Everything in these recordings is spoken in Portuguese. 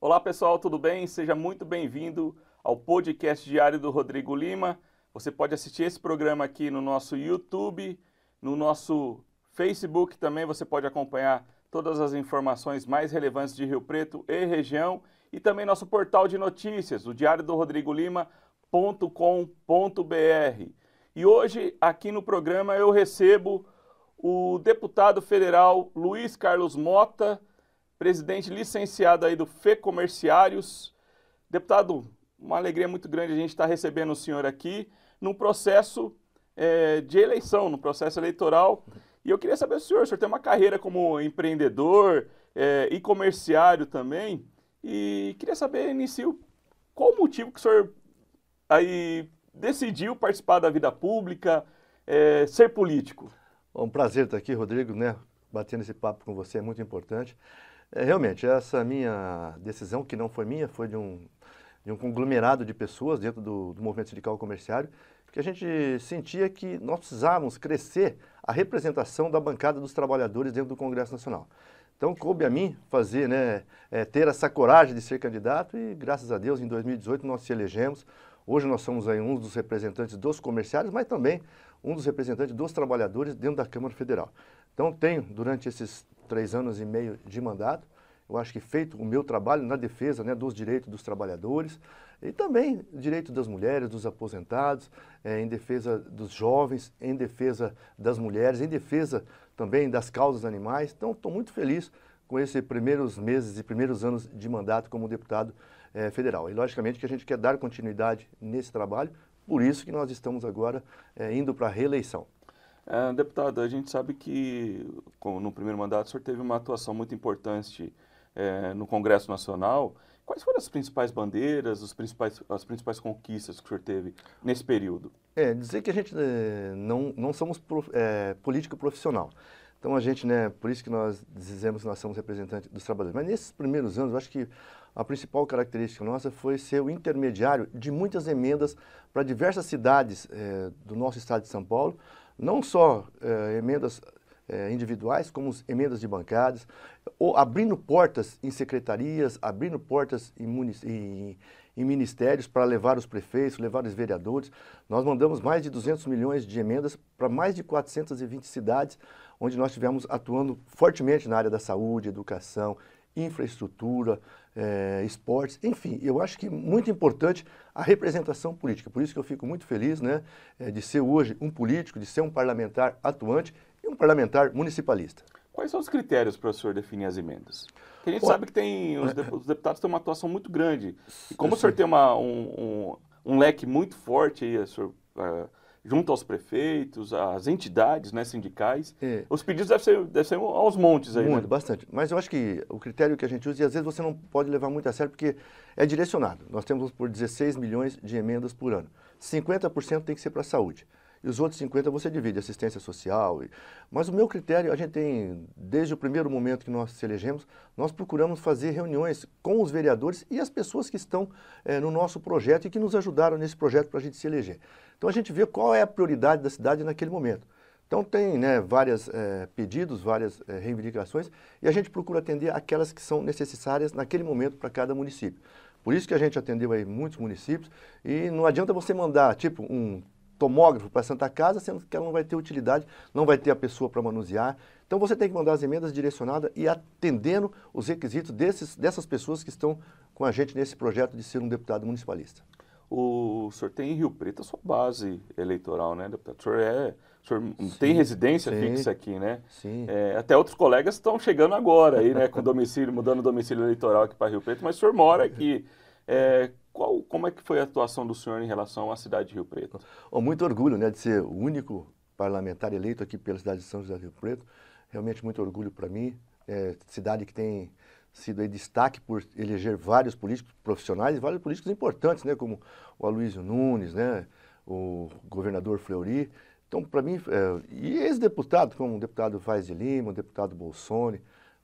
Olá pessoal, tudo bem? Seja muito bem-vindo ao podcast diário do Rodrigo Lima. Você pode assistir esse programa aqui no nosso YouTube, no nosso Facebook também você pode acompanhar todas as informações mais relevantes de Rio Preto e região e também nosso portal de notícias, o diário do Rodrigo Lima.com.br. E hoje aqui no programa eu recebo o deputado federal Luiz Carlos Mota, presidente licenciado aí do Fe Comerciários. Deputado, uma alegria muito grande a gente estar recebendo o senhor aqui num processo é, de eleição, num processo eleitoral e eu queria saber senhor, o senhor tem uma carreira como empreendedor é, e comerciário também, e queria saber, Inicio, qual o motivo que o senhor aí decidiu participar da vida pública, é, ser político? É um prazer estar aqui, Rodrigo, né? Batendo esse papo com você é muito importante. É, realmente, essa minha decisão, que não foi minha, foi de um, de um conglomerado de pessoas dentro do, do movimento sindical comerciário, porque a gente sentia que nós precisávamos crescer a representação da bancada dos trabalhadores dentro do Congresso Nacional. Então, coube a mim fazer, né, é, ter essa coragem de ser candidato e, graças a Deus, em 2018 nós se elegemos. Hoje nós somos aí um dos representantes dos comerciários, mas também um dos representantes dos trabalhadores dentro da Câmara Federal. Então, tenho, durante esses três anos e meio de mandato, eu acho que feito o meu trabalho na defesa né, dos direitos dos trabalhadores, e também direito das mulheres, dos aposentados, eh, em defesa dos jovens, em defesa das mulheres, em defesa também das causas animais. Então, estou muito feliz com esses primeiros meses e primeiros anos de mandato como deputado eh, federal. E, logicamente, que a gente quer dar continuidade nesse trabalho, por isso que nós estamos agora eh, indo para a reeleição. É, deputado, a gente sabe que no primeiro mandato o senhor teve uma atuação muito importante é, no Congresso Nacional Quais foram as principais bandeiras, os principais, as principais conquistas que o senhor teve nesse período? É, dizer que a gente é, não, não somos prof, é, político profissional. Então a gente, né, por isso que nós dizemos que nós somos representantes dos trabalhadores. Mas nesses primeiros anos, eu acho que a principal característica nossa foi ser o intermediário de muitas emendas para diversas cidades é, do nosso estado de São Paulo, não só é, emendas eh, individuais, como as emendas de bancadas, ou abrindo portas em secretarias, abrindo portas em, em, em ministérios para levar os prefeitos, levar os vereadores. Nós mandamos mais de 200 milhões de emendas para mais de 420 cidades, onde nós estivemos atuando fortemente na área da saúde, educação, infraestrutura, eh, esportes, enfim, eu acho que muito importante a representação política. Por isso que eu fico muito feliz né, eh, de ser hoje um político, de ser um parlamentar atuante um parlamentar municipalista. Quais são os critérios para o senhor definir as emendas? Porque a gente sabe que tem os, deputados têm uma atuação muito grande. E como o senhor tem uma, um, um, um, leque muito forte aí, senhor, uh, junto aos prefeitos, às entidades né, sindicais, é. os pedidos devem ser, devem ser aos montes aí. Né? Muito, né? bastante. Mas eu acho que o critério que a gente usa, e às vezes você não pode levar muito a sério, porque é direcionado. Nós temos por 16 milhões de emendas por ano. 50% tem que ser para a saúde e os outros 50 você divide, assistência social. E... Mas o meu critério, a gente tem, desde o primeiro momento que nós se elegemos, nós procuramos fazer reuniões com os vereadores e as pessoas que estão é, no nosso projeto e que nos ajudaram nesse projeto para a gente se eleger. Então a gente vê qual é a prioridade da cidade naquele momento. Então tem né, vários é, eh, pedidos, várias é, reivindicações e a gente procura atender aquelas que são necessárias naquele momento para cada município. Por isso que a gente atendeu aí muitos municípios e não adianta você mandar tipo um tomógrafo para a Santa Casa, sendo que ela não vai ter utilidade, não vai ter a pessoa para manusear. Então você tem que mandar as emendas direcionadas e atendendo os requisitos desses, dessas pessoas que estão com a gente nesse projeto de ser um deputado municipalista. O senhor tem em Rio Preto a sua base eleitoral, né, deputado? O senhor, é, o senhor sim, tem residência sim, fixa aqui, né? Sim. É, até outros colegas estão chegando agora aí, né, com domicílio, mudando o domicílio eleitoral aqui para Rio Preto, mas o senhor mora aqui. É, é qual, como é que foi a atuação do senhor em relação à cidade de Rio Preto? Oh, muito orgulho né, de ser o único parlamentar eleito aqui pela cidade de São José do Rio Preto. Realmente muito orgulho para mim. É, cidade que tem sido aí destaque por eleger vários políticos profissionais e vários políticos importantes, né, como o Aloysio Nunes, né, o governador Fleury. Então, para mim, é, e ex-deputado, como o deputado Vaz de Lima, o deputado Bolsoni, o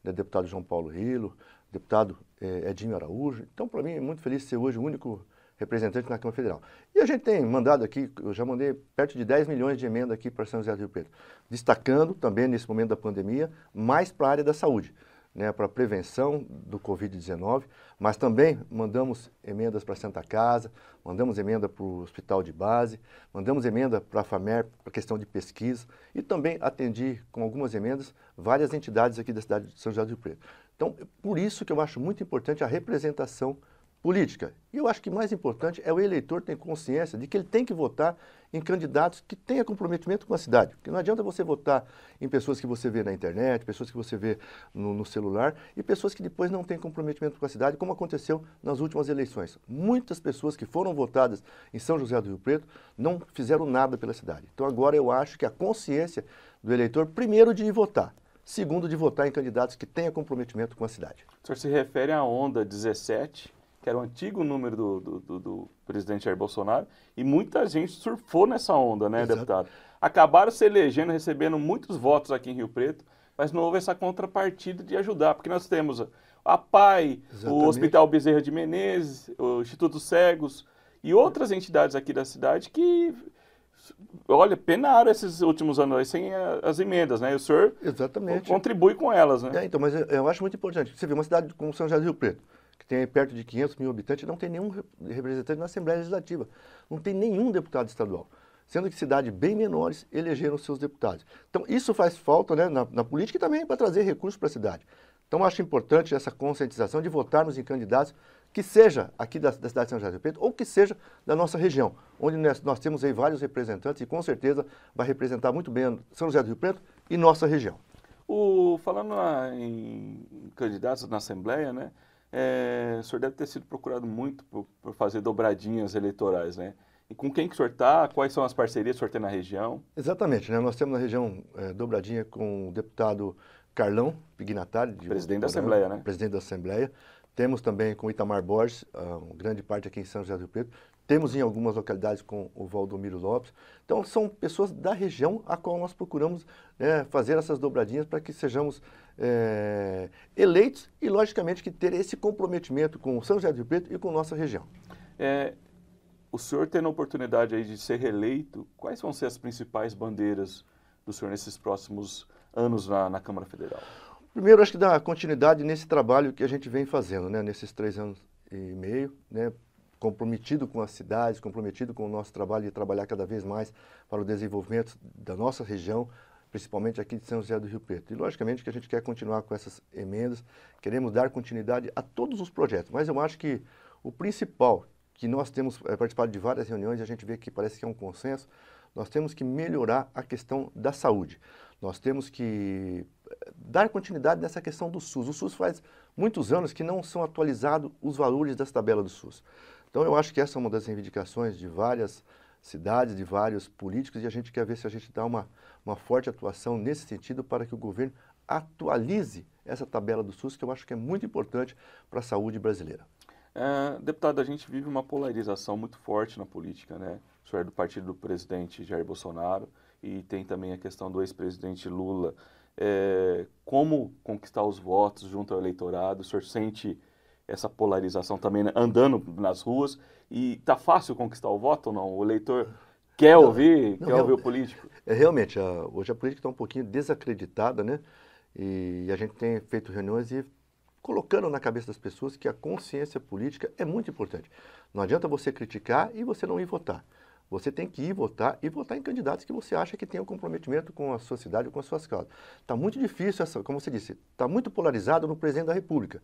né, deputado João Paulo Rilo, deputado é, Edinho Araújo. Então, para mim, é muito feliz ser hoje o único representante na Câmara Federal. E a gente tem mandado aqui, eu já mandei perto de 10 milhões de emenda aqui para São José do Rio Preto, destacando também nesse momento da pandemia, mais para a área da saúde, né, para a prevenção do Covid-19, mas também mandamos emendas para Santa Casa, mandamos emenda para o Hospital de Base, mandamos emenda para a FAMER, para questão de pesquisa, e também atendi com algumas emendas várias entidades aqui da cidade de São José do Rio Preto. Então, por isso que eu acho muito importante a representação política. E eu acho que mais importante é o eleitor ter consciência de que ele tem que votar em candidatos que tenha comprometimento com a cidade. Porque não adianta você votar em pessoas que você vê na internet, pessoas que você vê no, no celular e pessoas que depois não têm comprometimento com a cidade, como aconteceu nas últimas eleições. Muitas pessoas que foram votadas em São José do Rio Preto não fizeram nada pela cidade. Então agora eu acho que a consciência do eleitor, primeiro de ir votar, Segundo, de votar em candidatos que tenham comprometimento com a cidade. O senhor se refere à onda 17, que era o antigo número do, do, do, do presidente Jair Bolsonaro, e muita gente surfou nessa onda, né, Exato. deputado? Acabaram se elegendo, recebendo muitos votos aqui em Rio Preto, mas não houve essa contrapartida de ajudar, porque nós temos a PAI, Exatamente. o Hospital Bezerra de Menezes, o Instituto Cegos e outras entidades aqui da cidade que olha, penaram esses últimos anos sem eh, as emendas, né? E o senhor Exatamente. contribui com elas, né? É, então, mas eh, eu, acho muito importante. Você vê, uma cidade como São José do Rio Preto, que tem perto de 500 mil habitantes, não tem nenhum representante na Assembleia Legislativa, não tem nenhum deputado estadual. Sendo que cidades bem menores elegeram seus deputados. Então, isso faz falta né, na, na política e também para trazer recursos para a cidade. Então, acho importante essa conscientização de votarmos em candidatos que seja aqui da, da cidade de São José do Rio Preto ou que seja da nossa região, onde nós, nós, temos aí vários representantes e com certeza vai representar muito bem São José do Rio Preto e nossa região. O, falando na, em candidatos na Assembleia, né, é, o senhor deve ter sido procurado muito por, por fazer dobradinhas eleitorais, né? E com quem que o senhor está? Quais são as parcerias que o senhor tem na região? Exatamente, né? Nós temos na região é, dobradinha com o deputado Carlão Pignatari. De presidente da Assembleia, né? Presidente da Assembleia. Temos também com Itamar Borges, ah, grande parte aqui em São José do Rio Preto. Temos em algumas localidades com o Valdomiro Lopes. Então, são pessoas da região a qual nós procuramos né, fazer essas dobradinhas para que sejamos é, eleitos e, logicamente, que ter esse comprometimento com São José do Rio Preto e com nossa região. É, o senhor tendo a oportunidade aí de ser reeleito, quais vão ser as principais bandeiras do senhor nesses próximos anos na, na Câmara Federal? Primeiro, acho que dá continuidade nesse trabalho que a gente vem fazendo, né? Nesses três anos e meio, né? Comprometido com as cidades, comprometido com o nosso trabalho de trabalhar cada vez mais para o desenvolvimento da nossa região, principalmente aqui de São José do Rio Preto. E, logicamente, que a gente quer continuar com essas emendas, queremos dar continuidade a todos os projetos, mas eu acho que o principal, que nós temos é, participado de várias reuniões, a gente vê que parece que é um consenso, nós temos que melhorar a questão da saúde. Nós temos que dar continuidade nessa questão do SUS. O SUS faz muitos anos que não são atualizados os valores das tabelas do SUS. Então, eu acho que essa é uma das reivindicações de várias cidades, de vários políticos, e a gente quer ver se a gente dá uma, uma forte atuação nesse sentido para que o governo atualize essa tabela do SUS, que eu acho que é muito importante para a saúde brasileira. É, deputado, a gente vive uma polarização muito forte na política, né? O senhor é do partido do presidente Jair Bolsonaro e tem também a questão do ex-presidente Lula é, como conquistar os votos junto ao eleitorado. O senhor sente essa polarização também né? andando nas ruas e tá fácil conquistar o voto ou não? O eleitor quer não, ouvir, não, quer não, ouvir o político? É, realmente, a, hoje a política está um pouquinho desacreditada, né? E, e a gente tem feito reuniões e colocando na cabeça das pessoas que a consciência política é muito importante. Não adianta você criticar e você não ir votar. Você tem que ir votar e votar em candidatos que você acha que tem um comprometimento com a sociedade ou com as suas causas. Está muito difícil, essa, como você disse, está muito polarizado no presidente da República.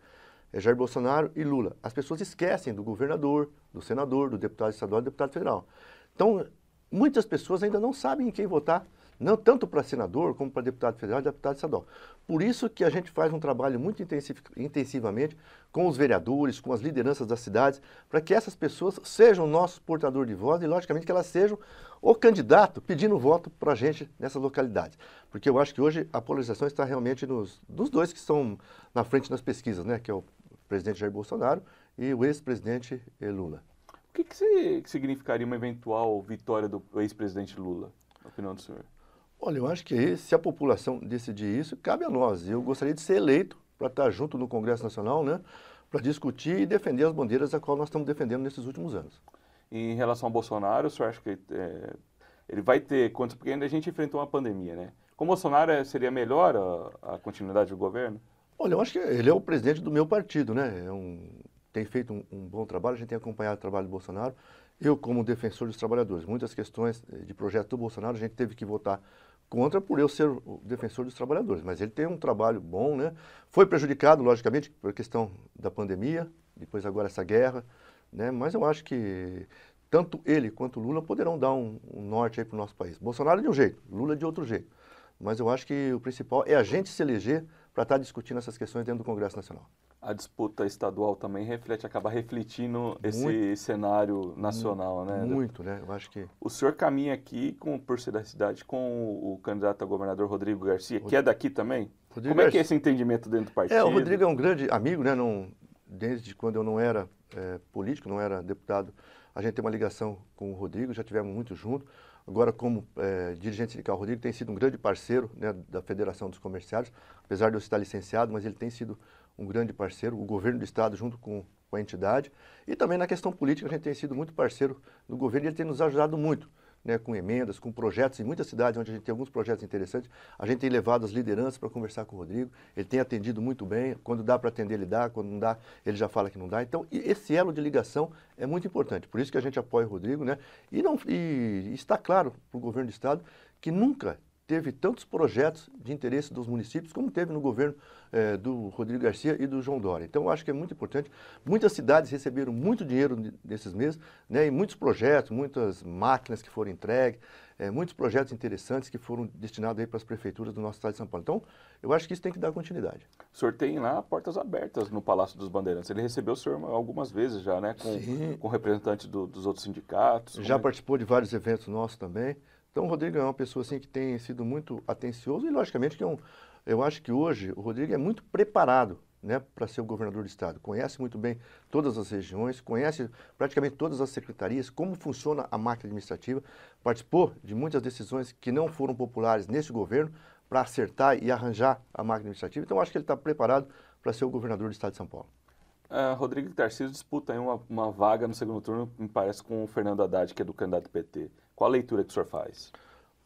É Jair Bolsonaro e Lula. As pessoas esquecem do governador, do senador, do deputado estadual e do deputado federal. Então, muitas pessoas ainda não sabem em quem votar não tanto para senador como para deputado federal e deputado estadual. Por isso que a gente faz um trabalho muito intensivamente com os vereadores, com as lideranças das cidades, para que essas pessoas sejam nosso portador de voz e, logicamente, que elas sejam o candidato pedindo voto para a gente nessas localidades. Porque eu acho que hoje a polarização está realmente nos, nos dois que estão na frente nas pesquisas, né? que é o presidente Jair Bolsonaro e o ex-presidente eh, Lula. O que, que, se, que significaria uma eventual vitória do ex-presidente Lula, na opinião do senhor? Olha, eu acho que se a população decidir isso, cabe a nós. Eu gostaria de ser eleito para estar junto no Congresso Nacional, né, para discutir e defender as bandeiras a qual nós estamos defendendo nesses últimos anos. em relação ao Bolsonaro, o senhor acha que é, ele vai ter quantos? Porque ainda a gente enfrentou uma pandemia, né? Com o Bolsonaro é, seria melhor a, a continuidade do governo? Olha, eu acho que ele é o presidente do meu partido, né? É um, tem feito um, um bom trabalho, a gente tem acompanhado o trabalho do Bolsonaro. Eu, como defensor dos trabalhadores, muitas questões eh, de projeto do Bolsonaro, a gente teve que votar contra por eu ser o defensor dos trabalhadores, mas ele tem um trabalho bom, né? Foi prejudicado, logicamente, por questão da pandemia, depois agora essa guerra, né? Mas eu acho que tanto ele quanto Lula poderão dar um, um norte aí para o nosso país. Bolsonaro é de um jeito, Lula é de outro jeito. Mas eu acho que o principal é a gente se eleger para estar tá discutindo essas questões dentro do Congresso Nacional. A disputa estadual também reflete, acaba refletindo esse muito, cenário nacional, muito, né? Muito, né? Eu acho que. O senhor caminha aqui com por ser da Cidade com o, candidato a governador Rodrigo Garcia, que é daqui também? Rodrigo Como Garcia... é que é esse entendimento dentro do partido? É, o Rodrigo é um grande amigo, né? Não, desde quando eu não era é, político, não era deputado, a gente tem uma ligação com o Rodrigo, já tivemos muito junto agora como é, dirigente sindical. O Rodrigo tem sido um grande parceiro né, da Federação dos Comerciários, apesar de eu estar licenciado, mas ele tem sido um grande parceiro, o governo do Estado junto com, com a entidade. E também na questão política, a gente tem sido muito parceiro do governo e ele tem nos ajudado muito né, com emendas, com projetos em muitas cidades onde a gente tem alguns projetos interessantes. A gente tem levado as lideranças para conversar com o Rodrigo. Ele tem atendido muito bem. Quando dá para atender, ele dá. Quando não dá, ele já fala que não dá. Então, esse elo de ligação é muito importante. Por isso que a gente apoia o Rodrigo, né? E, não, e está claro para o governo do Estado que nunca teve tantos projetos de interesse dos municípios como teve no governo eh, do Rodrigo Garcia e do João Dória. Então, eu acho que é muito importante. Muitas cidades receberam muito dinheiro nesses meses, né, e muitos projetos, muitas máquinas que foram entregues, eh, muitos projetos interessantes que foram destinados aí para as prefeituras do nosso estado de São Paulo. Então, eu acho que isso tem que dar continuidade. O senhor tem lá portas abertas no Palácio dos Bandeirantes. Ele recebeu o senhor algumas vezes já, né, com, com representantes do, dos outros sindicatos. Já como... participou de vários eventos nossos também. Então o Rodrigo é uma pessoa assim que tem sido muito atencioso e logicamente que é um, eu acho que hoje o Rodrigo é muito preparado né, para ser o governador do estado. Conhece muito bem todas as regiões, conhece praticamente todas as secretarias, como funciona a máquina administrativa, participou de muitas decisões que não foram populares nesse governo para acertar e arranjar a máquina administrativa. Então, acho que ele está preparado para ser o governador do estado de São Paulo. É, Rodrigo Tarcísio disputa aí uma, uma vaga no segundo turno, me parece, com o Fernando Haddad, que é do candidato PT. Qual a leitura que o senhor faz?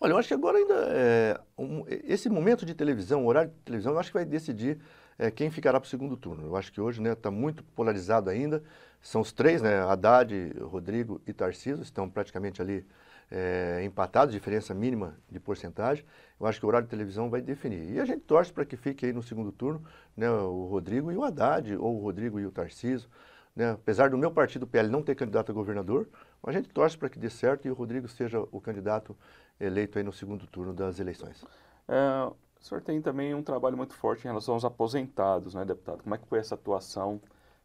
Olha, eu acho que agora ainda. É, um, esse momento de televisão, o horário de televisão, eu acho que vai decidir é, quem ficará para o segundo turno. Eu acho que hoje está né, tá muito polarizado ainda. São os três, né, Haddad, Rodrigo e Tarciso, estão praticamente ali é, empatados, diferença mínima de porcentagem. Eu acho que o horário de televisão vai definir. E a gente torce para que fique aí no segundo turno né, o Rodrigo e o Haddad, ou o Rodrigo e o Tarciso. Né? Apesar do meu partido, PL, não ter candidato a governador, então, a gente torce para que dê certo e o Rodrigo seja o candidato eleito aí no segundo turno das eleições. É, o senhor tem também um trabalho muito forte em relação aos aposentados, né, deputado? Como é que foi essa atuação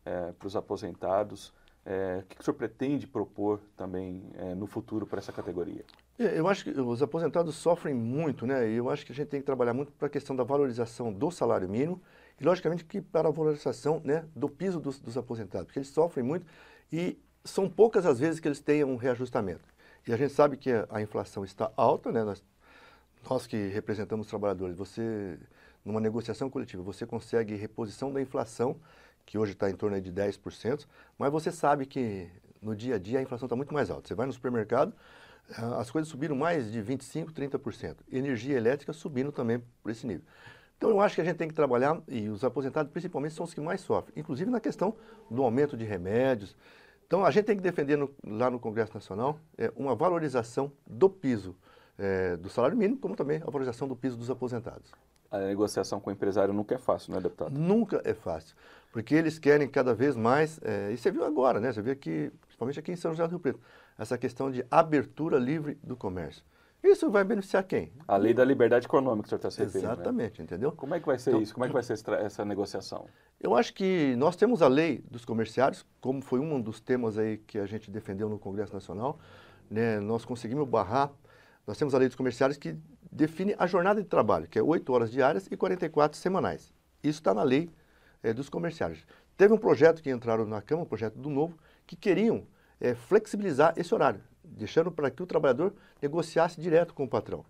é, para os aposentados? É, o que, o senhor pretende propor também é, no futuro para essa categoria? É, eu acho que os aposentados sofrem muito, né? E eu acho que a gente tem que trabalhar muito para a questão da valorização do salário mínimo e, logicamente, que para a valorização né, do piso dos, dos aposentados, porque eles sofrem muito e são poucas as vezes que eles têm um reajustamento. E a gente sabe que a, inflação está alta, né? Nós, nós que representamos os trabalhadores, você, numa negociação coletiva, você consegue reposição da inflação, que hoje está em torno de 10%, mas você sabe que no dia a dia a inflação está muito mais alta. Você vai no supermercado, ah, as coisas subiram mais de 25%, 30%. Energia elétrica subindo também por esse nível. Então, eu acho que a gente tem que trabalhar, e os aposentados principalmente são os que mais sofrem, inclusive na questão do aumento de remédios, então, a gente tem que defender no, lá no Congresso Nacional é, uma valorização do piso é, do salário mínimo, como também a valorização do piso dos aposentados. A negociação com o empresário nunca é fácil, não é, deputado? Nunca é fácil, porque eles querem cada vez mais, é, e você viu agora, né? Você viu aqui, principalmente aqui em São José do Rio Preto, essa questão de abertura livre do comércio. Isso vai beneficiar quem? A lei da liberdade econômica que o senhor está se referindo. Né? Exatamente, né? entendeu? Como é que vai ser então, isso? Como é que vai ser essa negociação? Eu acho que nós temos a lei dos comerciários, como foi um dos temas aí que a gente defendeu no Congresso Nacional, né? nós conseguimos barrar, nós temos a lei dos comerciários que define a jornada de trabalho, que é 8 horas diárias e 44 semanais. Isso está na lei é, dos comerciários. Teve um projeto que entraram na Câmara, um projeto do Novo, que queriam é, flexibilizar esse horário deixando para que o trabalhador negociasse direto com o patrão.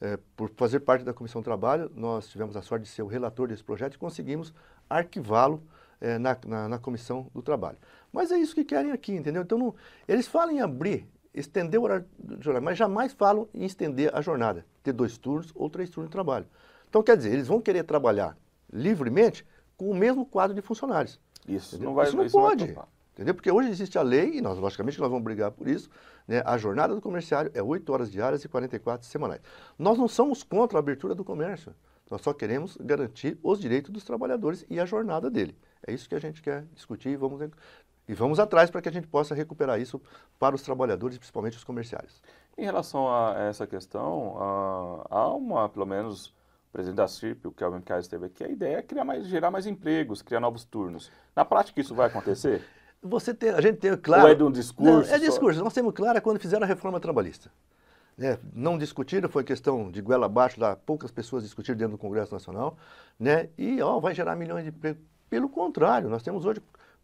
É, por fazer parte da Comissão do Trabalho, nós tivemos a sorte de ser o relator desse projeto e conseguimos arquivá-lo é, na, na, na, Comissão do Trabalho. Mas é isso que querem aqui, entendeu? Então, não, eles falam em abrir, estender o horário de jornada, mas jamais falam em estender a jornada, ter dois turnos ou três turnos de trabalho. Então, quer dizer, eles vão querer trabalhar livremente com o mesmo quadro de funcionários. Isso não vai Isso não isso pode. Entendeu? Porque hoje existe a lei, e nós, logicamente, nós vamos brigar por isso, né? a jornada do comerciário é 8 horas diárias e 44 semanais. Nós não somos contra a abertura do comércio, nós só queremos garantir os direitos dos trabalhadores e a jornada dele. É isso que a gente quer discutir e vamos, e vamos atrás para que a gente possa recuperar isso para os trabalhadores, principalmente os comerciários. Em relação a essa questão, há uma, pelo menos, o presidente da CIRP, o Kelvin Kaiser esteve aqui, a ideia é criar mais, gerar mais empregos, criar novos turnos. Na prática, isso vai acontecer? você ter, a gente ter claro. Ou é de um discurso? Não, é discurso. Só. Nós temos clara quando fizeram a reforma trabalhista. Né? Não discutiram, foi questão de goela abaixo, lá, poucas pessoas discutiram dentro do Congresso Nacional, né? e ó, vai gerar milhões de empregos. Pelo contrário, nós temos hoje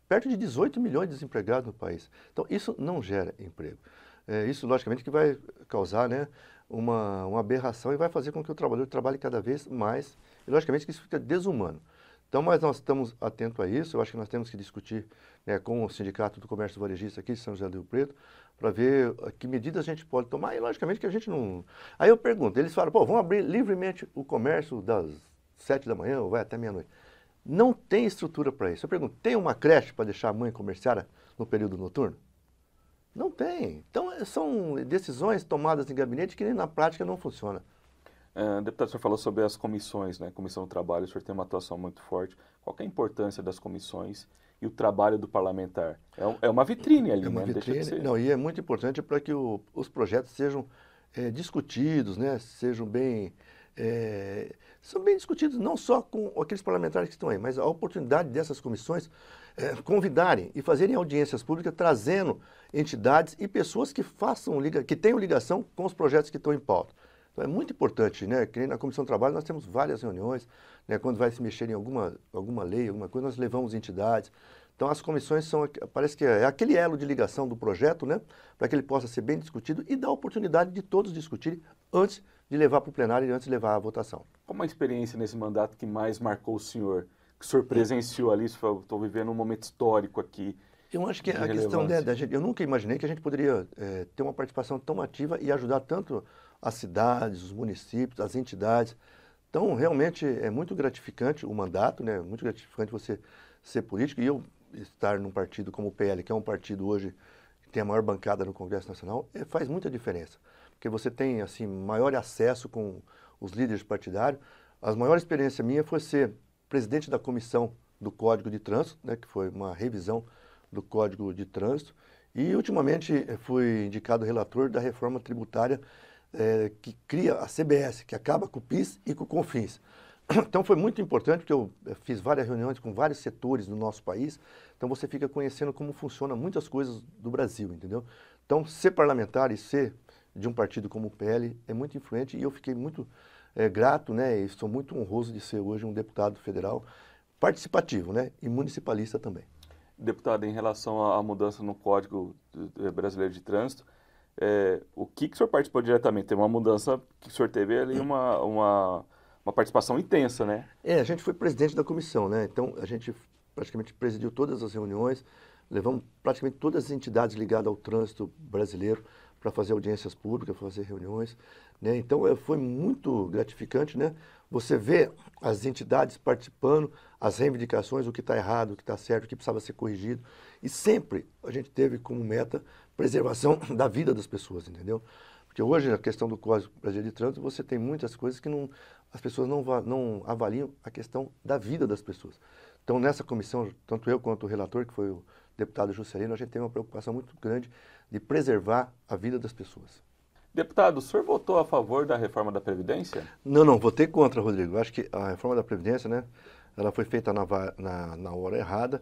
perto de 18 milhões de desempregados no país. Então, isso não gera emprego. É, isso, logicamente, que vai causar né, uma, uma aberração e vai fazer com que o trabalhador trabalhe cada vez mais. E, logicamente, que isso fica desumano. Então, mas nós estamos atentos a isso, eu acho que nós temos que discutir né, com o Sindicato do Comércio Varejista aqui de São José do Rio Preto, para ver ah, que medidas a gente pode tomar, e logicamente que a gente não... Aí eu pergunto, eles falam, pô, vamos abrir livremente o comércio das sete da manhã ou vai até meia-noite. Não tem estrutura para isso. Eu pergunto, tem uma creche para deixar a mãe comerciar no período noturno? Não tem. Então, é, são decisões tomadas em gabinete que nem na prática não funciona. É, deputado, o senhor falou sobre as comissões, né? Comissão do Trabalho, o senhor tem uma atuação muito forte. Qual é a importância das comissões e o trabalho do parlamentar? É, é uma vitrine ali, é uma né? Vitrine, Não, e é muito importante para que o, os projetos sejam é, discutidos, né? Sejam bem... É, são bem discutidos não só com aqueles parlamentares que estão aí, mas a oportunidade dessas comissões é, convidarem e fazerem audiências públicas, trazendo entidades e pessoas que façam que tenham ligação com os projetos que estão em pauta. Então é muito importante, né? Que na Comissão do Trabalho nós temos várias reuniões, né? quando vai se mexer em alguma, alguma lei, alguma coisa, nós levamos entidades. Então as comissões são, parece que é aquele elo de ligação do projeto, né? Para que ele possa ser bem discutido e dar a oportunidade de todos discutirem antes de levar para o plenário e antes de levar à votação. Qual a experiência nesse mandato que mais marcou o senhor? Que o senhor presenciou ali, estou vivendo um momento histórico aqui eu acho que a questão da, né, da gente, eu nunca imaginei que a gente poderia é, ter uma participação tão ativa e ajudar tanto as cidades, os municípios, as entidades. Então, realmente é muito gratificante o mandato, né? Muito gratificante você ser político e eu estar num partido como o PL, que é um partido hoje que tem a maior bancada no Congresso Nacional, é, faz muita diferença, porque você tem assim maior acesso com os líderes partidários. A maior experiência minha foi ser presidente da comissão do Código de Trânsito, né, que foi uma revisão do Código de Trânsito e, ultimamente, eh, fui indicado relator da reforma tributária eh, que cria a CBS, que acaba com o PIS e com o CONFINS. Então foi muito importante, porque eu eh, fiz várias reuniões com vários setores do nosso país, então você fica conhecendo como funciona muitas coisas do Brasil, entendeu? Então ser parlamentar e ser de um partido como o PL é muito influente e eu fiquei muito é, grato, né, e estou muito honroso de ser hoje um deputado federal participativo, né, e municipalista também deputada, em relação à mudança no Código Brasileiro de Trânsito, é, o que, que o senhor participou diretamente? Teve uma mudança que o senhor teve ali, uma, uma, uma participação intensa, né? É, a gente foi presidente da comissão, né? Então, a gente praticamente presidiu todas as reuniões, levamos praticamente todas as entidades ligadas ao trânsito brasileiro para fazer audiências públicas, para fazer reuniões. Né? Então é, foi muito gratificante né? você ver as entidades participando, as reivindicações, o que está errado, o que está certo, o que precisava ser corrigido. E sempre a gente teve como meta preservação da vida das pessoas, entendeu? Porque hoje, na questão do Código Brasileiro de Trânsito, você tem muitas coisas que não, as pessoas não, não avaliam a questão da vida das pessoas. Então, nessa comissão, tanto eu quanto o relator, que foi o deputado Juscelino, a gente tem uma preocupação muito grande de preservar a vida das pessoas. Deputado, o senhor votou a favor da reforma da Previdência? Não, não, votei contra, Rodrigo. Acho que a reforma da Previdência, né, ela foi feita na, na, na hora errada.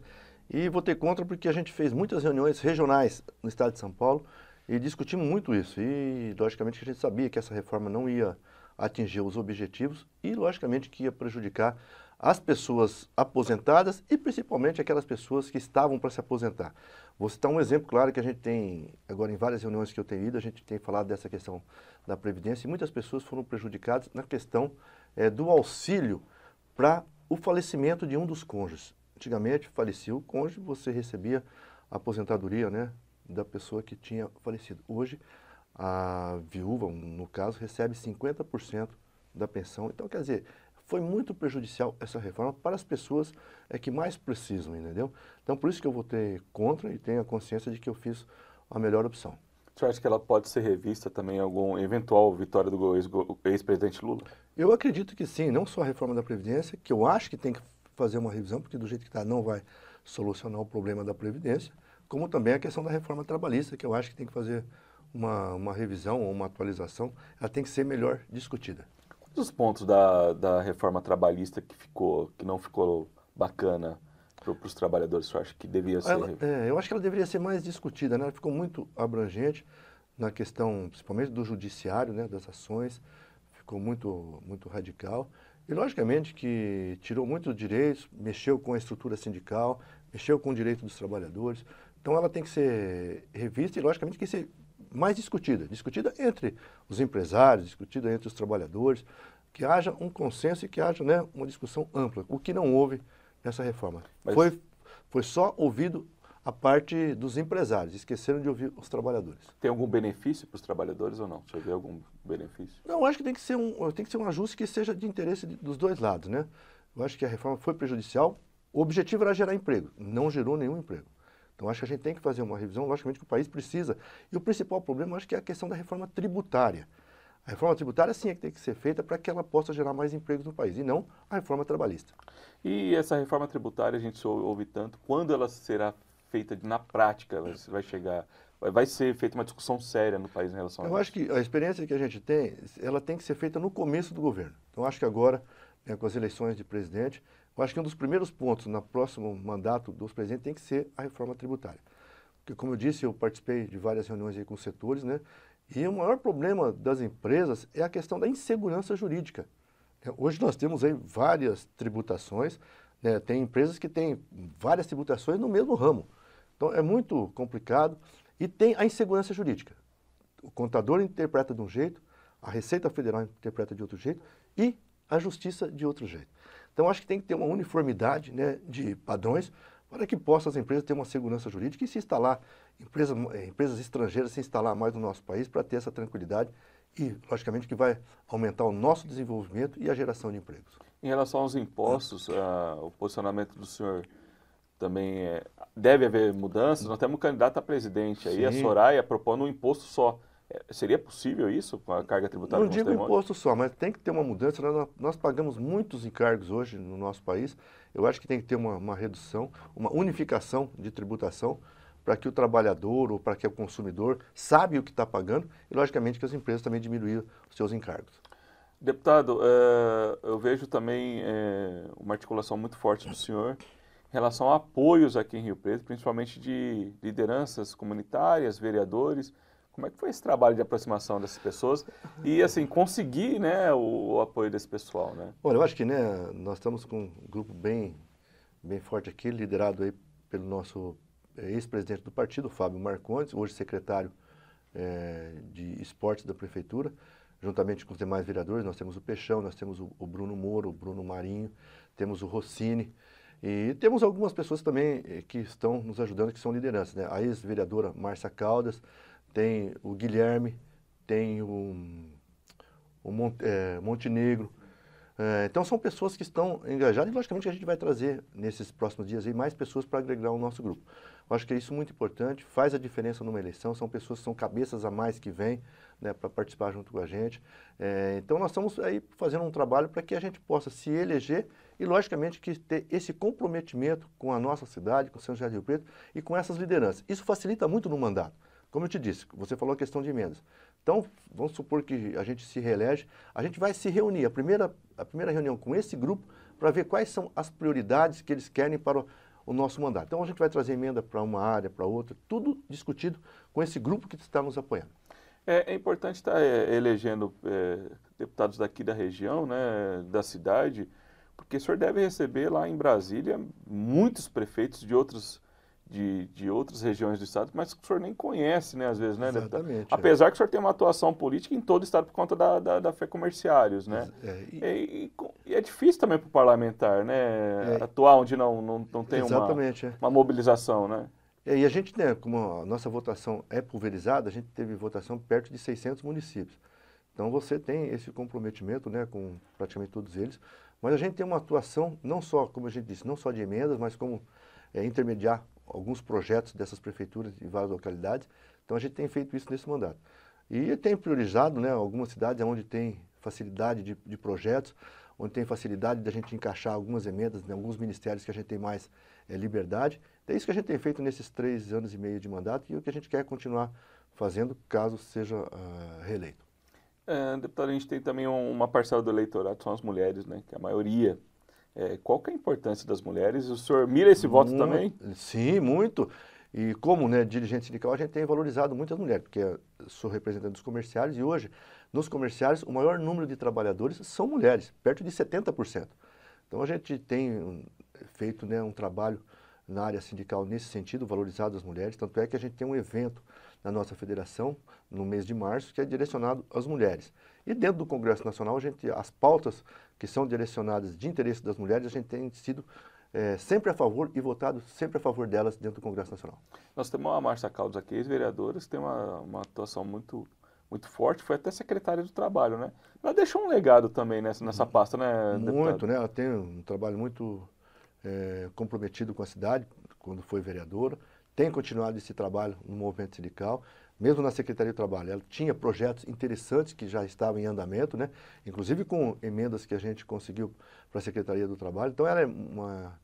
E votei contra porque a gente fez muitas reuniões regionais no estado de São Paulo e discutimos muito isso. E, logicamente, a gente sabia que essa reforma não ia atingir os objetivos e, logicamente, que ia prejudicar as pessoas aposentadas e principalmente aquelas pessoas que estavam para se aposentar. Vou citar um exemplo claro que a gente tem, agora em várias reuniões que eu tenho ido, a gente tem falado dessa questão da Previdência e muitas pessoas foram prejudicadas na questão é, do auxílio para o falecimento de um dos cônjuges. Antigamente, falecia o cônjuge, você recebia a aposentadoria né, da pessoa que tinha falecido. Hoje, a viúva, no caso, recebe 50% da pensão. Então, quer dizer, foi muito prejudicial essa reforma para as pessoas é, que mais precisam, entendeu? Então, por isso que eu votei contra e tenho a consciência de que eu fiz a melhor opção. Você acha que ela pode ser revista também em algum eventual vitória do ex-presidente Lula? Eu acredito que sim, não só a reforma da Previdência, que eu acho que tem que fazer uma revisão, porque do jeito que está não vai solucionar o problema da Previdência, como também a questão da reforma trabalhista, que eu acho que tem que fazer uma, uma revisão ou uma atualização, ela tem que ser melhor discutida dos pontos da, da reforma trabalhista que ficou, que não ficou bacana para os trabalhadores, você acha que deveria ser? Ela, é, eu acho que ela deveria ser mais discutida, né? Ela ficou muito abrangente na questão, principalmente do judiciário, né? Das ações, ficou muito, muito radical. E logicamente que tirou muitos direitos, mexeu com a estrutura sindical, mexeu com o direito dos trabalhadores. Então ela tem que ser revista e logicamente que ser mais discutida, discutida entre os empresários, discutida entre os trabalhadores, que haja um consenso e que haja né, uma discussão ampla, o que não houve nessa reforma. Mas... Foi, foi só ouvido a parte dos empresários, esqueceram de ouvir os trabalhadores. Tem algum benefício para os trabalhadores ou não? Você vê algum benefício? Não, acho que tem que ser um, tem que ser um ajuste que seja de interesse dos dois lados, né? Eu acho que a reforma foi prejudicial. O objetivo era gerar emprego, não gerou nenhum emprego. Então, acho que a gente tem que fazer uma revisão, logicamente que o país precisa. E o principal problema, acho que é a questão da reforma tributária. A reforma tributária, sim, é que tem que ser feita para que ela possa gerar mais empregos no país, e não a reforma trabalhista. E essa reforma tributária, a gente ouve tanto, quando ela será feita na prática, ela hum. vai chegar vai ser feita uma discussão séria no país em relação a isso. Eu acho que a experiência que a gente tem, ela tem que ser feita no começo do governo. Então, acho que agora, né, com as eleições de presidente, eu acho que um dos primeiros pontos no próximo mandato dos presidentes tem que ser a reforma tributária. Porque, como eu disse, eu participei de várias reuniões aí com os setores, né? E o maior problema das empresas é a questão da insegurança jurídica. É, hoje nós temos aí várias tributações, né? tem empresas que têm várias tributações no mesmo ramo. Então é muito complicado e tem a insegurança jurídica. O contador interpreta de um jeito, a Receita Federal interpreta de outro jeito e a Justiça de outro jeito. Então, acho que tem que ter uma uniformidade né, de padrões para que possam as empresas ter uma segurança jurídica e se instalar, empresa, eh, empresas estrangeiras se instalar mais no nosso país para ter essa tranquilidade e, logicamente, que vai aumentar o nosso desenvolvimento e a geração de empregos. Em relação aos impostos, uh, o posicionamento do senhor também é, deve haver mudanças. Nós temos um candidato a presidente aí, Sim. a Soraya, propondo um imposto só é, seria possível isso com a carga tributária? Não digo imposto só, mas tem que ter uma mudança. Né? Nós, nós, pagamos muitos encargos hoje no nosso país. Eu acho que tem que ter uma, uma redução, uma unificação de tributação para que o trabalhador ou para que o consumidor sabe o que está pagando e, logicamente, que as empresas também diminuíram os seus encargos. Deputado, eh, eu vejo também eh, uma articulação muito forte do senhor em relação a apoios aqui em Rio Preto, principalmente de lideranças comunitárias, vereadores como é que foi esse trabalho de aproximação dessas pessoas e, assim, conseguir né, o, o apoio desse pessoal, né? Olha, eu acho que, né, nós estamos com um grupo bem, bem forte aqui, liderado aí pelo nosso é, ex-presidente do partido, Fábio Marcondes, hoje secretário é, de esportes da prefeitura, juntamente com os demais vereadores, nós temos o Peixão, nós temos o, o Bruno Moro, o Bruno Marinho, temos o Rossini, e temos algumas pessoas também é, que estão nos ajudando, que são lideranças. Né? A ex-vereadora Márcia Caldas, tem o Guilherme, tem o, o Mont, é, Montenegro. É, então são pessoas que estão engajadas e logicamente a gente vai trazer nesses próximos dias aí mais pessoas para agregar o nosso grupo. Eu acho que é isso é muito importante, faz a diferença numa eleição, são pessoas que são cabeças a mais que vêm né, para participar junto com a gente. É, então nós estamos aí fazendo um trabalho para que a gente possa se eleger e logicamente que ter esse comprometimento com a nossa cidade, com o São José do Rio Preto e com essas lideranças. Isso facilita muito no mandato. Como eu te disse, você falou a questão de emendas. Então, vamos supor que a gente se reelege, a gente vai se reunir, a primeira, a primeira reunião com esse grupo, para ver quais são as prioridades que eles querem para o, o nosso mandato. Então, a gente vai trazer emenda para uma área, para outra, tudo discutido com esse grupo que está nos apoiando. É, é importante estar é, elegendo é, deputados daqui da região, né, da cidade, porque o senhor deve receber lá em Brasília muitos prefeitos de outros de, de outras regiões do Estado, mas que o senhor nem conhece, né, às vezes, né, deputado? Exatamente. É. Apesar é. que o senhor tem uma atuação política em todo o Estado por conta da, da, da fé comerciários, né? É, e, e, e, é difícil também para o parlamentar, né, é, atuar onde não, não, não tem uma, é. uma mobilização, né? É, e a gente, né, como a nossa votação é pulverizada, a gente teve votação perto de 600 municípios. Então você tem esse comprometimento, né, com praticamente todos eles, mas a gente tem uma atuação não só, como a gente disse, não só de emendas, mas como é, intermediar alguns projetos dessas prefeituras e várias localidades. Então a gente tem feito isso nesse mandato. E tem priorizado né, algumas cidades onde tem facilidade de, de projetos, onde tem facilidade da gente encaixar algumas emendas, né, alguns ministérios que a gente tem mais é, liberdade. é isso que a gente tem feito nesses três anos e meio de mandato e é o que a gente quer continuar fazendo caso seja uh, reeleito. É, deputado, a gente tem também uma parcela do eleitorado, são as mulheres, né, que é a maioria é, qual que é a importância das mulheres? O senhor mira esse voto muito, também? Sim, muito. E como né, dirigente sindical, a gente tem valorizado muito as mulheres, porque sou representante dos comerciários e hoje, nos comerciários, o maior número de trabalhadores são mulheres, perto de 70%. Então a gente tem hum, feito né, um trabalho na área sindical nesse sentido, valorizado as mulheres, tanto é que a gente tem um evento na nossa federação no mês de março que é direcionado às mulheres. E dentro do Congresso Nacional, a gente, as pautas que são direcionadas de interesse das mulheres, a gente tem sido é, sempre a favor e votado sempre a favor delas dentro do Congresso Nacional. Nós temos a Márcia Caldas aqui, ex-vereadora, que tem uma, uma atuação muito muito forte, foi até secretária do trabalho, né? Ela deixou um legado também nessa, nessa uhum. pasta, né, deputado? Muito, né? Ela tem um trabalho muito é, comprometido com a cidade, quando foi vereadora, tem continuado esse trabalho no movimento sindical, mesmo na Secretaria do Trabalho, ela tinha projetos interessantes que já estavam em andamento, né? inclusive com emendas que a gente conseguiu para a Secretaria do Trabalho. Então, ela é uma,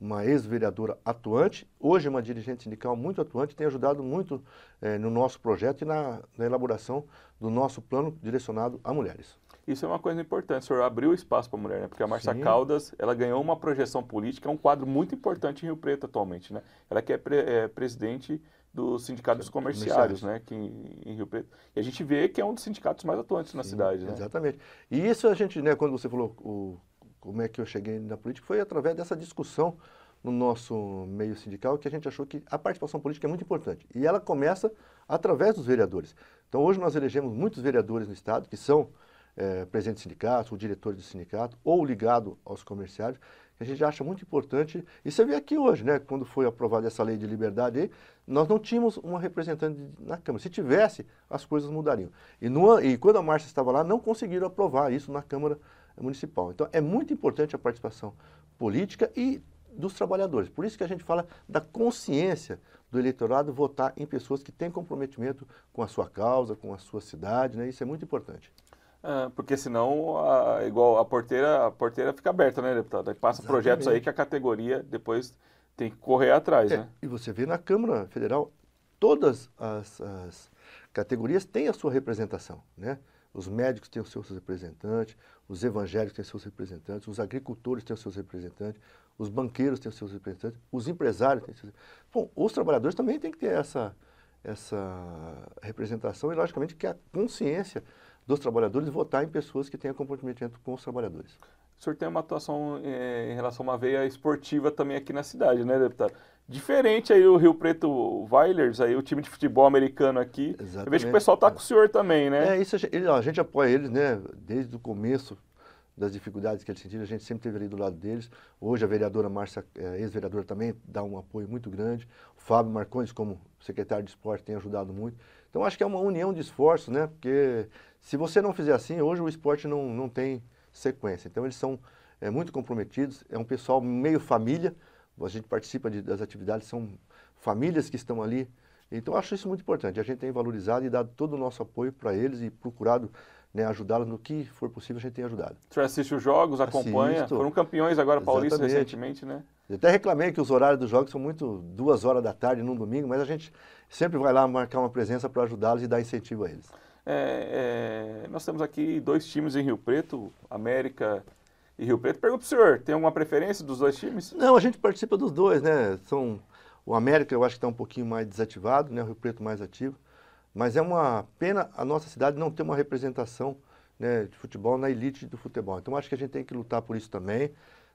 uma ex-vereadora atuante, hoje é uma dirigente sindical muito atuante, tem ajudado muito eh, no nosso projeto e na, na elaboração do nosso plano direcionado a mulheres. Isso é uma coisa importante, o senhor abriu espaço para a mulher, né? Porque a Marcia Sim. Caldas, ela ganhou uma projeção política, é um quadro muito importante em Rio Preto atualmente, né? Ela que é, pre é presidente dos sindicatos é Comerciários, né, aqui em, Rio Preto. E a gente vê que é um dos sindicatos mais atuantes na cidade. Né? Exatamente. E isso a gente, né, quando você falou o, como é que eu cheguei na política, foi através dessa discussão no nosso meio sindical que a gente achou que a participação política é muito importante. E ela começa através dos vereadores. Então, hoje nós elegemos muitos vereadores no Estado que são é, eh, presidentes de sindicato, ou diretores de sindicato, ou ligado aos comerciários que a gente acha muito importante. E você vê aqui hoje, né, quando foi aprovada essa lei de liberdade, nós não tínhamos uma representante na Câmara. Se tivesse, as coisas mudariam. E, no, e quando a Márcia estava lá, não conseguiram aprovar isso na Câmara Municipal. Então, é muito importante a participação política e dos trabalhadores. Por isso que a gente fala da consciência do eleitorado votar em pessoas que têm comprometimento com a sua causa, com a sua cidade, né? Isso é muito importante. É, porque senão, a, igual a porteira, a porteira fica aberta, né, deputado? passa Exatamente. projetos aí que a categoria depois tem que correr atrás, é, né? E você vê na Câmara Federal, todas as, as categorias têm a sua representação, né? Os médicos têm os seus representantes, os evangélicos têm os seus representantes, os agricultores têm os seus representantes, os banqueiros têm os seus representantes, os empresários têm os seus Bom, os trabalhadores também têm que ter essa, essa representação e, logicamente, que a consciência dos trabalhadores votar em pessoas que tenham comprometimento com os trabalhadores. O senhor tem uma atuação é, em relação a uma veia esportiva também aqui na cidade, né, deputado? Diferente aí o Rio Preto Weilers, Vilers, aí o time de futebol americano aqui. Exatamente. Eu vejo que o pessoal está com o senhor também, né? É, isso a gente, a gente apoia eles, né? Desde o começo das dificuldades que eles sentiram, a gente sempre esteve ali do lado deles. Hoje a vereadora Márcia, eh, ex-vereadora também, dá um apoio muito grande. O Fábio Marcondes, como secretário de esporte, tem ajudado muito. Então acho que é uma união de esforços, né? Porque se você não fizer assim, hoje o esporte não, não tem sequência. Então, eles são é, muito comprometidos, é um pessoal meio família, a gente participa de, das atividades, são famílias que estão ali. Então, eu acho isso muito importante. A gente tem valorizado e dado todo o nosso apoio para eles e procurado né, ajudá-los no que for possível, a gente tem ajudado. Você assiste os jogos, acompanha. Assisto. Foram campeões agora paulistas recentemente, né? Eu até reclamei que os horários dos jogos são muito duas horas da tarde num domingo, mas a gente sempre vai lá marcar uma presença para ajudá-los e dar incentivo a eles. É, é, nós temos aqui dois times em Rio Preto, América e Rio Preto. Pergunto para o senhor, tem alguma preferência dos dois times? Não, a gente participa dos dois, né? São, o América eu acho que está um pouquinho mais desativado, né? o Rio Preto mais ativo. Mas é uma pena a nossa cidade não ter uma representação né, de futebol na elite do futebol. Então acho que a gente tem que lutar por isso também.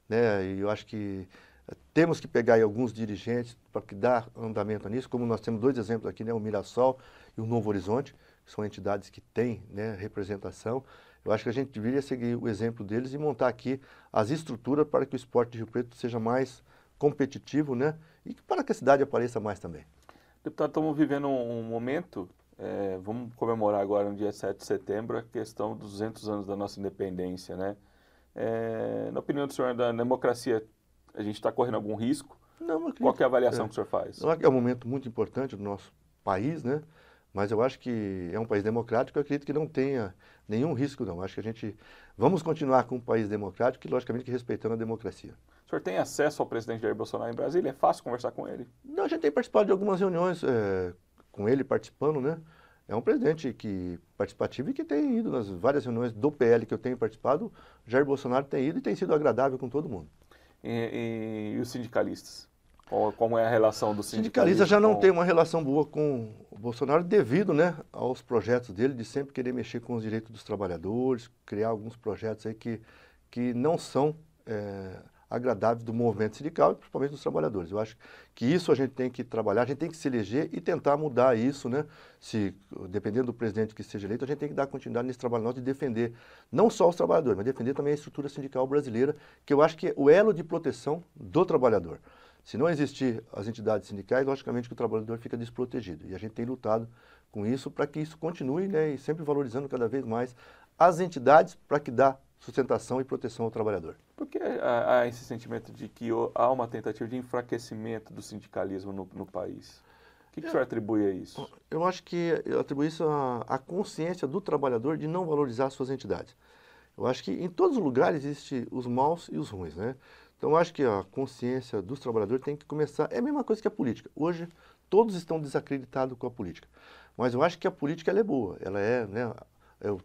Né? E eu acho que eh, temos que pegar alguns dirigentes para que dar andamento nisso, como nós temos dois exemplos aqui, né? o Mirassol e o Novo Horizonte são entidades que têm né, representação. Eu acho que a gente deveria seguir o exemplo deles e montar aqui as estruturas para que o esporte de Rio Preto seja mais competitivo, né? E para que a cidade apareça mais também. Deputado, estamos vivendo um, momento, é, vamos comemorar agora, no dia 7 de setembro, a questão dos 200 anos da nossa independência, né? É, na opinião do senhor, da democracia, a gente está correndo algum risco? Não, acredito, Qual é a avaliação é, que o senhor faz? É um momento muito importante do nosso país, né? Mas eu acho que é um país democrático, eu acredito que não tenha nenhum risco, não. Acho que a gente vamos continuar com um país democrático e, logicamente, que respeitando a democracia. O senhor tem acesso ao presidente Jair Bolsonaro em Brasília? É fácil conversar com ele? Não, a gente tem participado de algumas reuniões é, com ele, participando, né? É um presidente que participativo e que tem ido nas várias reuniões do PL que eu tenho participado. Jair Bolsonaro tem ido e tem sido agradável com todo mundo. e, e, e os sindicalistas? Qual, como é a relação do sindicalista? O sindicalista já não com... tem uma relação boa com o Bolsonaro devido né, aos projetos dele de sempre querer mexer com os direitos dos trabalhadores, criar alguns projetos aí que, que não são é, agradáveis do movimento sindical e principalmente dos trabalhadores. Eu acho que isso a gente tem que trabalhar, a gente tem que se eleger e tentar mudar isso, né? Se, dependendo do presidente que seja eleito, a gente tem que dar continuidade nesse trabalho nosso de defender não só os trabalhadores, mas defender também a estrutura sindical brasileira, que eu acho que é o elo de proteção do trabalhador. Se não existir as entidades sindicais, logicamente que o trabalhador fica desprotegido. E a gente tem lutado com isso para que isso continue né, e sempre valorizando cada vez mais as entidades para que dá sustentação e proteção ao trabalhador. Por que há esse sentimento de que há uma tentativa de enfraquecimento do sindicalismo no, no país? O que, que o senhor atribui a isso? Eu acho que eu atribuo isso à, consciência do trabalhador de não valorizar suas entidades. Eu acho que em todos os lugares existe os maus e os ruins, né? Então, eu acho que a consciência dos trabalhadores tem que começar. É a mesma coisa que a política. Hoje, todos estão desacreditados com a política. Mas eu acho que a política é boa. Ela é, né? Eu,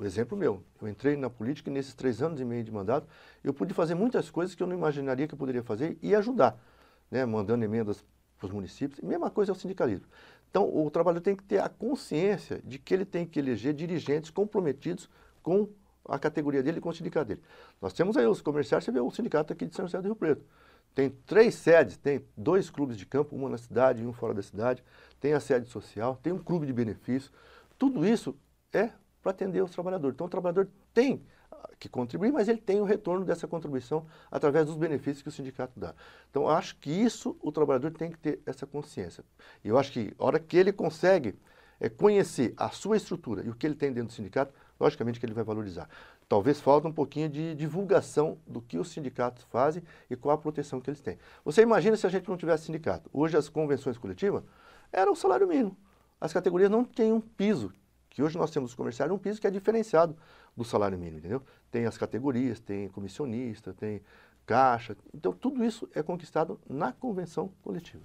o exemplo meu. Eu entrei na política e nesses três anos e meio de mandato, eu pude fazer muitas coisas que eu não imaginaria que eu poderia fazer e ajudar, né? mandando emendas para os municípios. Mesma coisa é o sindicalismo. Então, o trabalhador tem que ter a consciência de que ele tem que eleger dirigentes comprometidos com a categoria dele com o sindicato dele. Nós temos aí os comerciais, você vê o sindicato aqui de São José do Rio Preto. Tem três sedes, tem dois clubes de campo, uma na cidade e um fora da cidade, tem a sede social, tem um clube de benefícios. Tudo isso é para atender os trabalhadores. Então o trabalhador tem que contribuir, mas ele tem o retorno dessa contribuição através dos benefícios que o sindicato dá. Então acho que isso o trabalhador tem que ter essa consciência. E eu acho que a hora que ele consegue é, conhecer a sua estrutura e o que ele tem dentro do sindicato, logicamente que ele vai valorizar. Talvez falta um pouquinho de divulgação do que os sindicatos fazem e qual a proteção que eles têm. Você imagina se a gente não tivesse sindicato. Hoje as convenções coletivas eram o salário mínimo. As categorias não têm um piso, que hoje nós temos os comerciários, um piso que é diferenciado do salário mínimo, entendeu? Tem as categorias, tem comissionista, tem caixa. Então tudo isso é conquistado na convenção coletiva.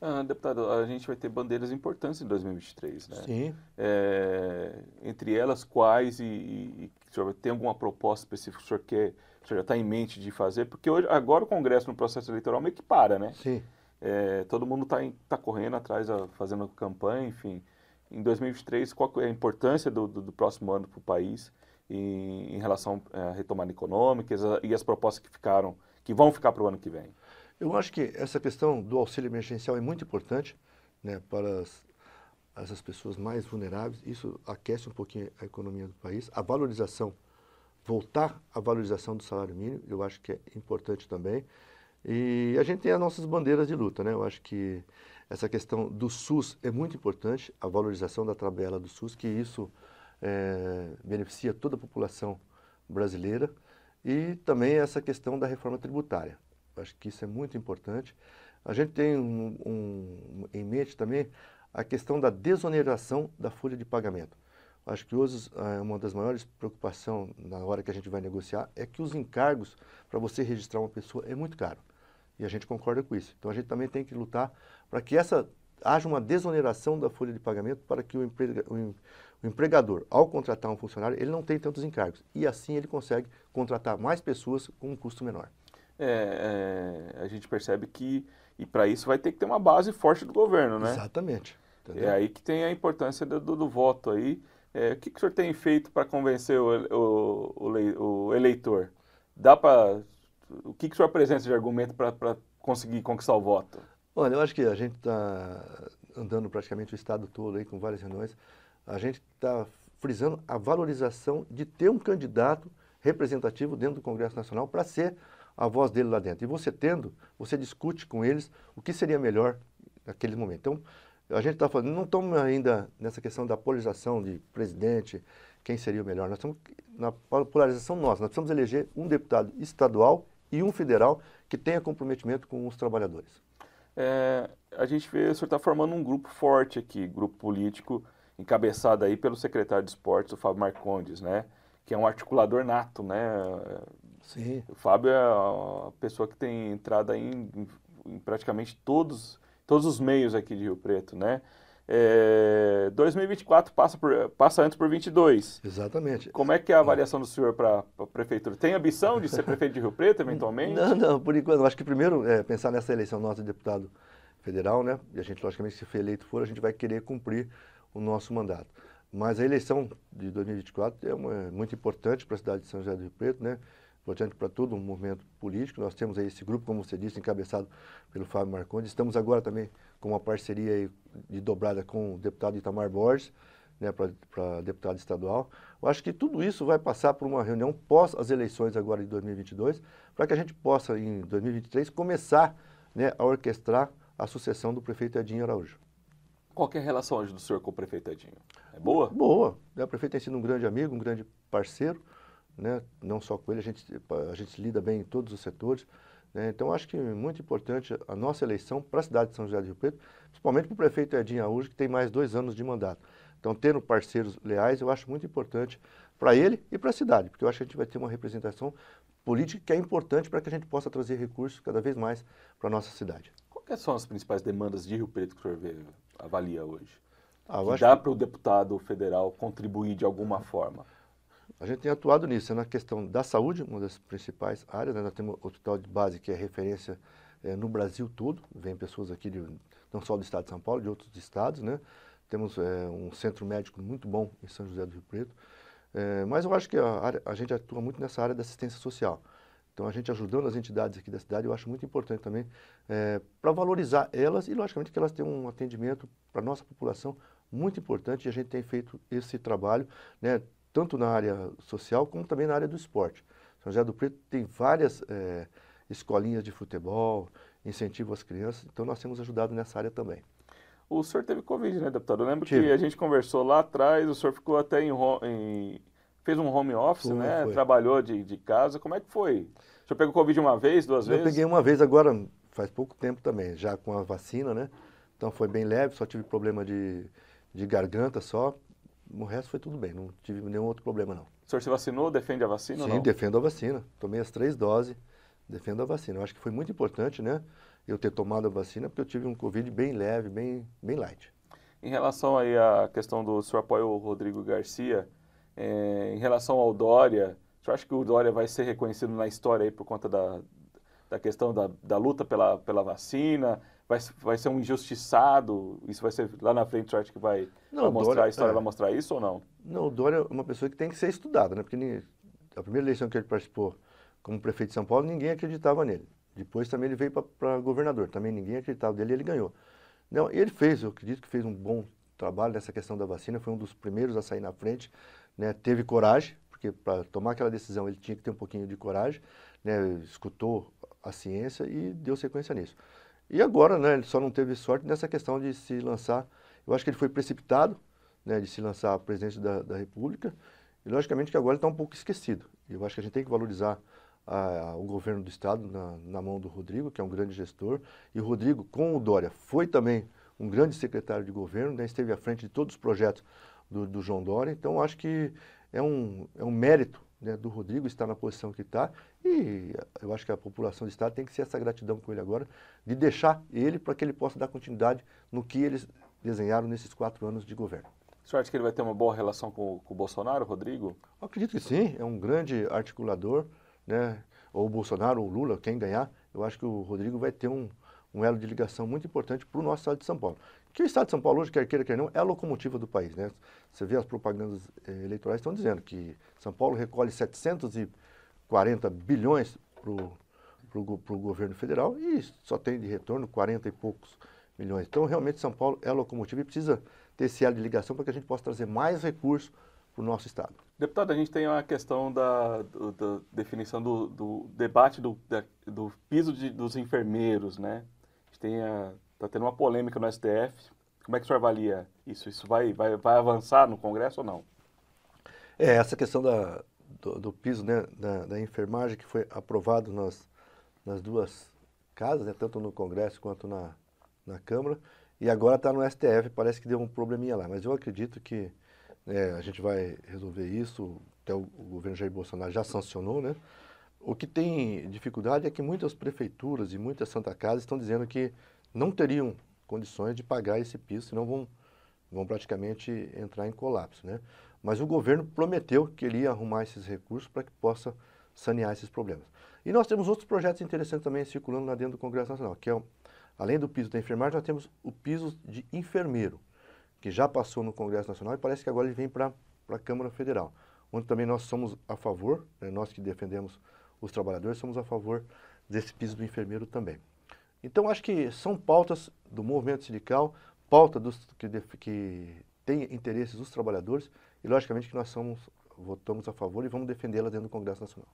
Ah, deputado, a gente vai ter bandeiras importantes em 2023, né? Sim. É, entre elas, quais e, e, o senhor tem alguma proposta específica que o senhor quer, o senhor já está em mente de fazer? Porque hoje, agora o Congresso, no processo eleitoral, meio que para, né? Sim. É, todo mundo está tá correndo atrás, a, ah, fazendo campanha, enfim. Em 2023, qual é a importância do, do, do próximo ano para o país em, em relação eh, à retomada econômica e as, e as propostas que ficaram, que vão ficar para o ano que vem? Eu acho que essa questão do auxílio emergencial é muito importante né, para as, essas pessoas mais vulneráveis. Isso aquece um pouquinho a economia do país. A valorização, voltar à valorização do salário mínimo, eu acho que é importante também. E a gente tem as nossas bandeiras de luta, né? Eu acho que essa questão do SUS é muito importante, a valorização da tabela do SUS, que isso é, beneficia toda a população brasileira. E também essa questão da reforma tributária. Acho que isso é muito importante. A gente tem um, um, em mente também a questão da desoneração da folha de pagamento. Acho que hoje ah, é uma das maiores preocupações na hora que a gente vai negociar é que os encargos para você registrar uma pessoa é muito caro. E a gente concorda com isso. Então a gente também tem que lutar para que essa haja uma desoneração da folha de pagamento para que o, emprega, o, o empregador, ao contratar um funcionário, ele não tenha tantos encargos. E assim ele consegue contratar mais pessoas com um custo menor é, é, a gente percebe que, e para isso vai ter que ter uma base forte do governo, né? Exatamente. É entendeu? É aí que tem a importância do, do voto aí. É, o que, que o senhor tem feito para convencer o, o, o, o eleitor? Dá para o que, que o senhor apresenta de argumento para conseguir conquistar o voto? Olha, eu acho que a gente está andando praticamente o estado todo aí com várias reuniões. A gente está frisando a valorização de ter um candidato representativo dentro do Congresso Nacional para ser a voz dele lá dentro. E você tendo, você discute com eles o que seria melhor naquele momento. Então, a gente está falando, não estamos ainda nessa questão da polarização de presidente, quem seria o melhor. Nós estamos na polarização nossa. Nós precisamos eleger um deputado estadual e um federal que tenha comprometimento com os trabalhadores. É, a gente vê, o senhor está formando um grupo forte aqui, grupo político, encabeçado aí pelo secretário de esportes, o Fábio Marcondes, né? Que é um articulador nato, né? Sim. O Fábio é a pessoa que tem entrada em, em praticamente todos, todos os meios aqui de Rio Preto, né? É, 2024 passa, por, passa antes por 22. Exatamente. Como é que é a é. avaliação do senhor para a prefeitura? Tem ambição de ser prefeito de Rio Preto, eventualmente? Não, não, por enquanto. acho que primeiro é, pensar nessa eleição nossa de deputado federal, né? E a gente, logicamente, se for eleito for, a gente vai querer cumprir o nosso mandato. Mas a eleição de 2024 é, uma, é muito importante para a cidade de São José do Rio Preto, né? importante para todo o movimento político. Nós temos aí esse grupo, como você disse, encabeçado pelo Fábio Marcondes. Estamos agora também com uma parceria de dobrada com o deputado Itamar Borges, né, para deputado estadual. Eu acho que tudo isso vai passar por uma reunião pós as eleições agora de 2022, para que a gente possa, em 2023, começar né, a orquestrar a sucessão do prefeito Edinho Araújo. Qual é a relação hoje do senhor com o prefeito Edinho? É boa? Boa. Né, o prefeito tem sido um grande amigo, um grande parceiro né? não só com ele, a gente, a gente lida bem em todos os setores. Né? Então, acho que é muito importante a nossa eleição para a cidade de São José do Rio Preto, principalmente para o prefeito Edinho Araújo, que tem mais dois anos de mandato. Então, tendo parceiros leais, eu acho muito importante para ele e para a cidade, porque eu acho que a gente vai ter uma representação política que é importante para que a gente possa trazer recursos cada vez mais para a nossa cidade. Quais são as principais demandas de Rio Preto que o senhor vê, avalia hoje? Ah, que dá para o deputado federal contribuir de alguma forma? A gente tem atuado nisso, na questão da saúde, uma das principais áreas. Né? Nós temos o hospital de base, que é referência é, no Brasil todo, vem pessoas aqui, de, não só do estado de São Paulo, de outros estados. Né? Temos é, um centro médico muito bom em São José do Rio Preto. É, mas eu acho que a, área, a gente atua muito nessa área da assistência social. Então, a gente ajudando as entidades aqui da cidade, eu acho muito importante também é, para valorizar elas e, logicamente, que elas têm um atendimento para a nossa população muito importante e a gente tem feito esse trabalho. Né? tanto na área social como também na área do esporte. São José do Preto tem várias eh, escolinhas de futebol, incentivo às crianças, então nós temos ajudado nessa área também. O senhor teve Covid, né, deputado? Eu lembro Tive. que a gente conversou lá atrás, o senhor ficou até em. em fez um home office, né? Foi. Trabalhou de, de casa. Como é que foi? O senhor pegou Covid uma vez, duas Eu vezes? Eu peguei uma vez agora, faz pouco tempo também, já com a vacina, né? Então foi bem leve, só tive problema de, de garganta só no resto foi tudo bem, não tive nenhum outro problema não. O senhor se vacinou, defende a vacina Sim, ou não? defendo a vacina. Tomei as três doses, defendo a vacina. Eu acho que foi muito importante, né, eu ter tomado a vacina, porque eu tive um Covid bem leve, bem, bem light. Em relação aí à questão do seu apoio Rodrigo Garcia, é, em relação ao Dória, o senhor acha que o Dória vai ser reconhecido na história aí por conta da, da questão da, da luta pela, pela vacina, vai, vai ser um injustiçado? Isso vai ser lá na frente, acho que vai, não, vai mostrar Dória, a história, é. vai mostrar isso ou não? Não, o Dória é uma pessoa que tem que ser estudada, né? Porque a primeira eleição que ele participou como prefeito de São Paulo, ninguém acreditava nele. Depois também ele veio para governador, também ninguém acreditava dele, ele ganhou. Não, ele fez, eu acredito que fez um bom trabalho nessa questão da vacina, foi um dos primeiros a sair na frente, né? Teve coragem, porque para tomar aquela decisão ele tinha que ter um pouquinho de coragem, né? Escutou a ciência e deu sequência nisso. E agora, né, ele só não teve sorte nessa questão de se lançar. Eu acho que ele foi precipitado, né, de se lançar presidente da, da República. E logicamente que agora ele está um pouco esquecido. Eu acho que a gente tem que valorizar a, a, o governo do Estado na, na, mão do Rodrigo, que é um grande gestor. E o Rodrigo, com o Dória, foi também um grande secretário de governo, né, esteve à frente de todos os projetos do, do João Dória. Então, acho que é um, é um mérito né, do Rodrigo estar na posição que está. E eu acho que a população do Estado tem que ser essa gratidão com ele agora, de deixar ele para que ele possa dar continuidade no que eles desenharam nesses quatro anos de governo. O senhor acha que ele vai ter uma boa relação com, com o Bolsonaro, Rodrigo? Eu acredito que sim, é um grande articulador, né? Ou o Bolsonaro ou o Lula, quem ganhar, eu acho que o Rodrigo vai ter um, um elo de ligação muito importante para o nosso estado de São Paulo. Que o estado de São Paulo hoje, quer queira, quer não, é a locomotiva do país. Né? Você vê as propagandas eh, eleitorais estão dizendo que São Paulo recolhe 740 bilhões para o governo federal e só tem de retorno 40 e poucos milhões. Então, realmente, São Paulo é a locomotiva e precisa ter esse elo de ligação para que a gente possa trazer mais recursos para o nosso Estado. Deputado, a gente tem a questão da, da definição do, do debate do, da, do piso de, dos enfermeiros, né? gente tem a, tá tendo uma polêmica no STF. Como é que o senhor avalia isso? Isso vai, vai, vai avançar no Congresso ou não? É, essa questão da, do, do piso né, da, da, enfermagem que foi aprovado nas, nas duas casas, né, tanto no Congresso quanto na, na Câmara, e agora está no STF, parece que deu um probleminha lá. Mas eu acredito que é, a gente vai resolver isso, até o, o governo Jair Bolsonaro já sancionou, né? O que tem dificuldade é que muitas prefeituras e muitas Santa Casa estão dizendo que não teriam condições de pagar esse piso, senão vão, vão praticamente entrar em colapso. Né? Mas o governo prometeu que ele ia arrumar esses recursos para que possa sanear esses problemas. E nós temos outros projetos interessantes também circulando lá dentro do Congresso Nacional, que é, além do piso da enfermagem, nós temos o piso de enfermeiro, que já passou no Congresso Nacional e parece que agora ele vem para a Câmara Federal, onde também nós somos a favor, né? nós que defendemos os trabalhadores, somos a favor desse piso do enfermeiro também. Então, acho que são pautas do movimento sindical, pauta dos, que, que tem interesses dos trabalhadores, e logicamente que nós somos, votamos a favor e vamos defendê-la dentro do Congresso Nacional.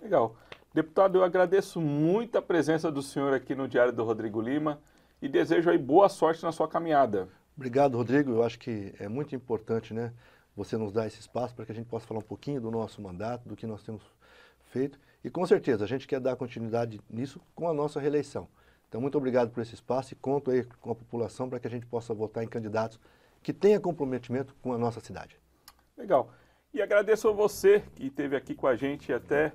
Legal. Deputado, eu agradeço muito a presença do senhor aqui no Diário do Rodrigo Lima e desejo aí boa sorte na sua caminhada. Obrigado, Rodrigo. Eu acho que é muito importante, né, você nos dar esse espaço para que a gente possa falar um pouquinho do nosso mandato, do que nós temos feito e com certeza, a gente quer dar continuidade nisso com a nossa reeleição. Então, muito obrigado por esse espaço e conto aí com a população para que a gente possa votar em candidatos que tenha comprometimento com a nossa cidade. Legal. E agradeço a você que esteve aqui com a gente até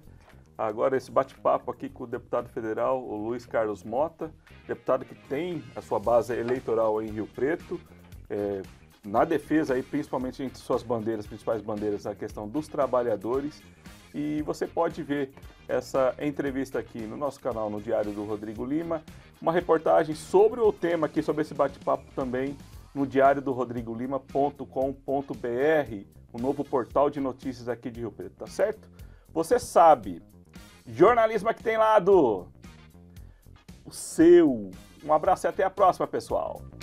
agora esse bate-papo aqui com o deputado federal, o Luiz Carlos Mota, deputado que tem a sua base eleitoral em Rio Preto, é, na defesa aí principalmente entre suas bandeiras, principais bandeiras, a questão dos trabalhadores e você pode ver essa entrevista aqui no nosso canal, no Diário do Rodrigo Lima. Uma reportagem sobre o tema aqui, sobre esse bate-papo também, no diário do Lima.com.br, o novo portal de notícias aqui de Rio Preto, tá certo? Você sabe, jornalismo é que tem lado. O seu. Um abraço e até a próxima, pessoal.